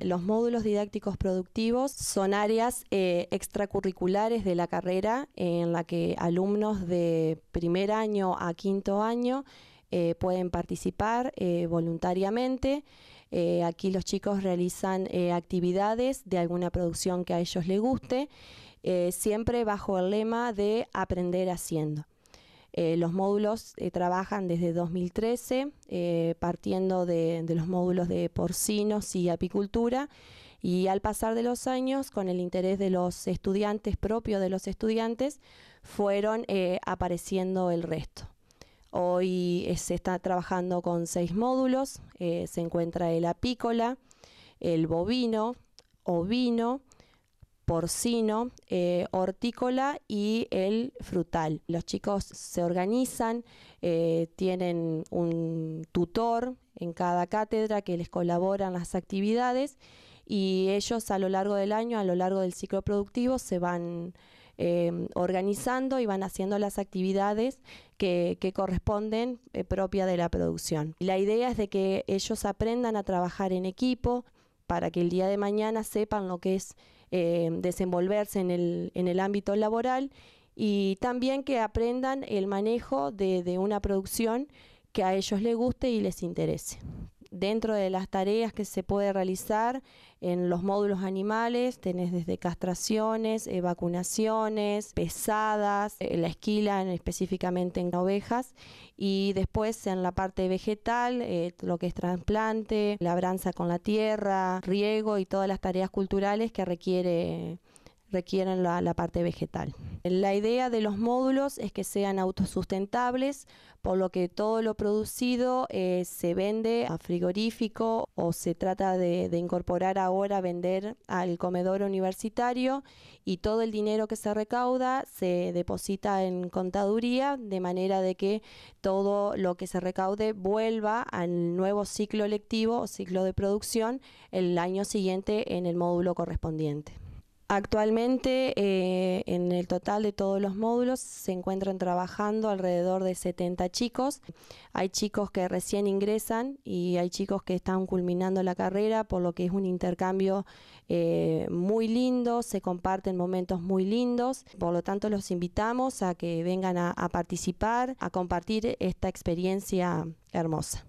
Los módulos didácticos productivos son áreas eh, extracurriculares de la carrera en la que alumnos de primer año a quinto año eh, pueden participar eh, voluntariamente. aquí los chicos realizan actividades de alguna producción que a ellos les guste, siempre bajo el lema de aprender haciendo. Eh, los módulos eh, trabajan desde 2013, eh, partiendo de, los módulos de porcinos y apicultura, y al pasar de los años, con el interés de los estudiantes, propio de los estudiantes, fueron apareciendo el resto. Hoy se está trabajando con seis módulos, se encuentra el apícola, el bovino, ovino, porcino, eh, hortícola y el frutal. Los chicos se organizan, eh, tienen un tutor en cada cátedra que les colaboran las actividades y ellos a lo largo del año, a lo largo del ciclo productivo, se van eh, organizando y van haciendo las actividades que, corresponden propia de la producción. La idea es de que ellos aprendan a trabajar en equipo para que el día de mañana sepan lo que es eh, desenvolverse en el, en el ámbito laboral y también que aprendan el manejo de, de una producción que a ellos les guste y les interese dentro de las tareas que se puede realizar en los módulos animales, tenés desde castraciones, eh, vacunaciones, pesadas, eh, la esquila específicamente en ovejas y después en la parte vegetal, eh, lo que es trasplante, labranza con la tierra, riego y todas las tareas culturales que requiere requieren la, parte vegetal. La idea de los módulos es que sean autosustentables, por lo que todo lo producido eh, se vende a frigorífico o se trata de, de incorporar ahora vender al comedor universitario y todo el dinero que se recauda se deposita en contaduría de manera de que todo lo que se recaude vuelva al nuevo ciclo lectivo o ciclo de producción el año siguiente en el módulo correspondiente. Actualmente eh, en el total de todos los módulos se encuentran trabajando alrededor de 70 chicos. Hay chicos que recién ingresan y hay chicos que están culminando la carrera, por lo que es un intercambio eh, muy lindo, se comparten momentos muy lindos. Por lo tanto los invitamos a que vengan a participar, a compartir esta experiencia hermosa.